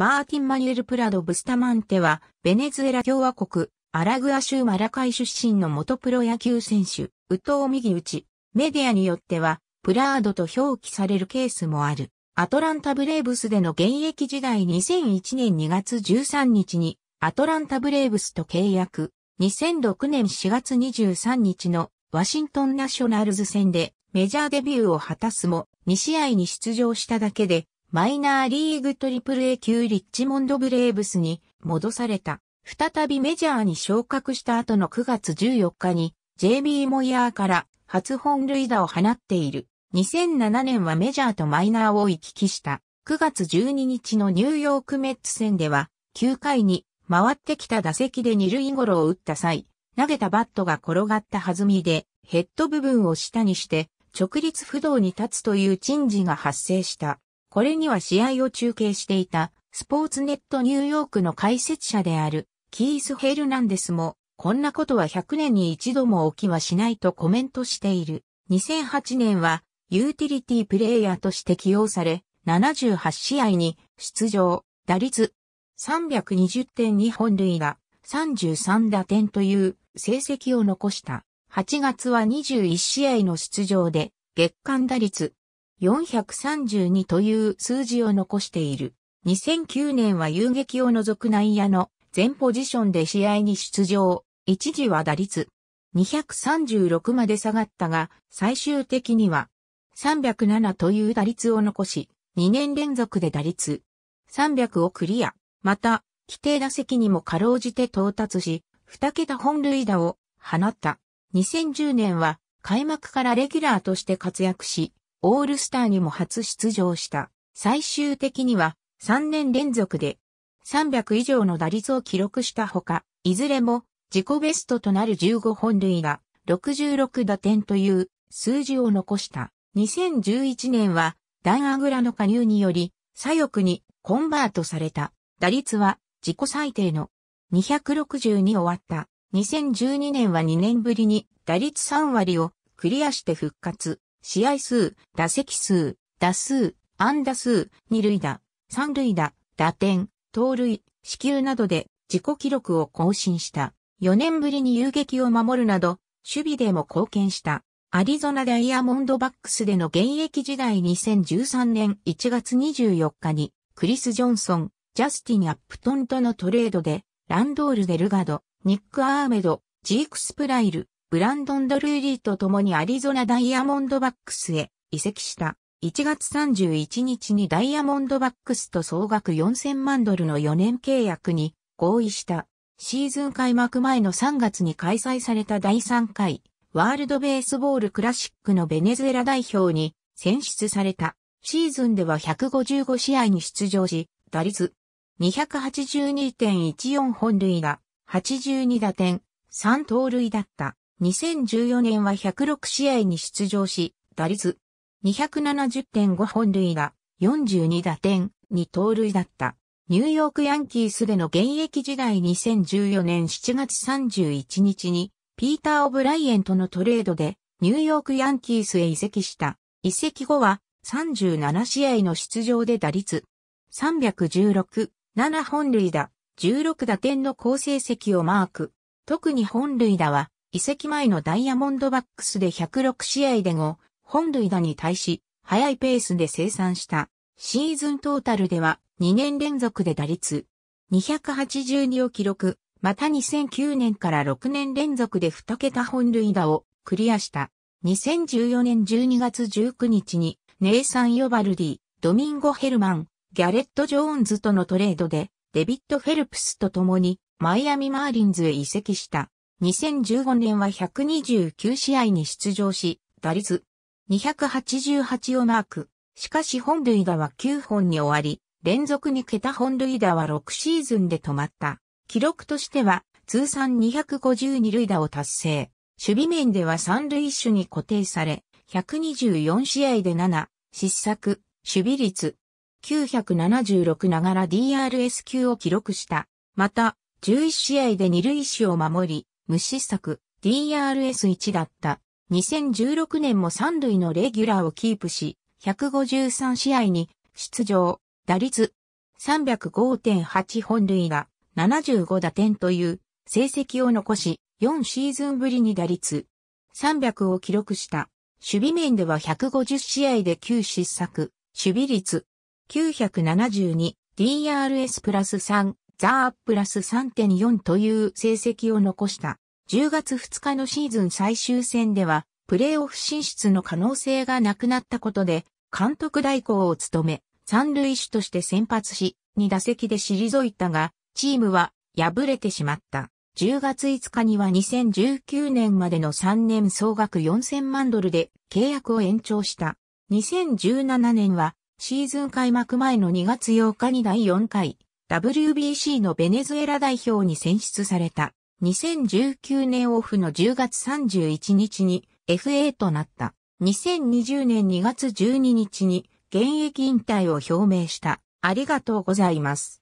マーティン・マニュエル・プラド・ブスタマンテは、ベネズエラ共和国、アラグア州マラカイ出身の元プロ野球選手、ウトウ・ミギウチ。メディアによっては、プラードと表記されるケースもある。アトランタ・ブレーブスでの現役時代2001年2月13日に、アトランタ・ブレーブスと契約。2006年4月23日のワシントンナショナルズ戦でメジャーデビューを果たすも、2試合に出場しただけで、マイナーリーグトリプル A 級リッチモンドブレーブスに戻された。再びメジャーに昇格した後の9月14日に、ジェイミー・モイヤーから初本塁打を放っている。2007年はメジャーとマイナーを行き来した。9月12日のニューヨークメッツ戦では、9回に回ってきた打席で二塁ゴロを打った際、投げたバットが転がった弾みで、ヘッド部分を下にして、直立不動に立つという珍事が発生した。これには試合を中継していたスポーツネットニューヨークの解説者であるキース・ヘルナンデスもこんなことは100年に一度も起きはしないとコメントしている。2008年はユーティリティプレイヤーとして起用され78試合に出場、打率320点に本塁打、33打点という成績を残した。8月は21試合の出場で月間打率432という数字を残している。2009年は遊撃を除く内野の全ポジションで試合に出場。一時は打率236まで下がったが、最終的には307という打率を残し、2年連続で打率300をクリア。また、規定打席にもかろうじて到達し、2桁本塁打を放った。2010年は開幕からレギュラーとして活躍し、オールスターにも初出場した。最終的には3年連続で300以上の打率を記録したほか、いずれも自己ベストとなる15本塁打、66打点という数字を残した。2011年はダンアグラの加入により左翼にコンバートされた。打率は自己最低の2 6に終わった。2012年は2年ぶりに打率3割をクリアして復活。試合数、打席数、打数、安打数、二塁打、三塁打、打点、盗塁、支給などで自己記録を更新した。4年ぶりに遊撃を守るなど、守備でも貢献した。アリゾナダイヤモンドバックスでの現役時代2013年1月24日に、クリス・ジョンソン、ジャスティン・アップトンとのトレードで、ランドール・デルガド、ニック・アーメド、ジークス・プライル、ブランドン・ドルーリーと共にアリゾナダイヤモンドバックスへ移籍した。1月31日にダイヤモンドバックスと総額4000万ドルの4年契約に合意した。シーズン開幕前の3月に開催された第3回ワールドベースボールクラシックのベネズエラ代表に選出された。シーズンでは155試合に出場し、打率282.14本塁打、82打点、3盗塁だった。2014年は106試合に出場し、打率270.5本塁打、42打点、2盗塁だった。ニューヨークヤンキースでの現役時代2014年7月31日に、ピーター・オブライエンとのトレードで、ニューヨークヤンキースへ移籍した。移籍後は、37試合の出場で打率、316、7本塁打、16打点の好成績をマーク。特に本塁打は、移籍前のダイヤモンドバックスで106試合で5、本塁打に対し、速いペースで生産した。シーズントータルでは2年連続で打率282を記録、また2009年から6年連続で2桁本塁打をクリアした。2014年12月19日にネイサン・ヨバルディ、ドミンゴ・ヘルマン、ギャレット・ジョーンズとのトレードで、デビッド・フェルプスと共にマイアミ・マーリンズへ移籍した。2015年は129試合に出場し、打率288をマーク。しかし本塁打は9本に終わり、連続に桁本塁打は6シーズンで止まった。記録としては通算252塁打を達成。守備面では三塁手に固定され、124試合で7、失策、守備率、976ながら DRS 級を記録した。また、11試合で二塁手を守り、無失策 DRS1 だった。2016年も3塁のレギュラーをキープし、153試合に出場、打率305.8本塁打、75打点という成績を残し、4シーズンぶりに打率300を記録した。守備面では150試合で9失策、守備率972、DRS プラス3、ザープラス3.4という成績を残した。10月2日のシーズン最終戦では、プレーオフ進出の可能性がなくなったことで、監督代行を務め、三塁手として先発し、2打席で退いたが、チームは敗れてしまった。10月5日には2019年までの3年総額4000万ドルで契約を延長した。2017年はシーズン開幕前の2月8日に第4回 WBC のベネズエラ代表に選出された2019年オフの10月31日に FA となった。2020年2月12日に現役引退を表明した。ありがとうございます。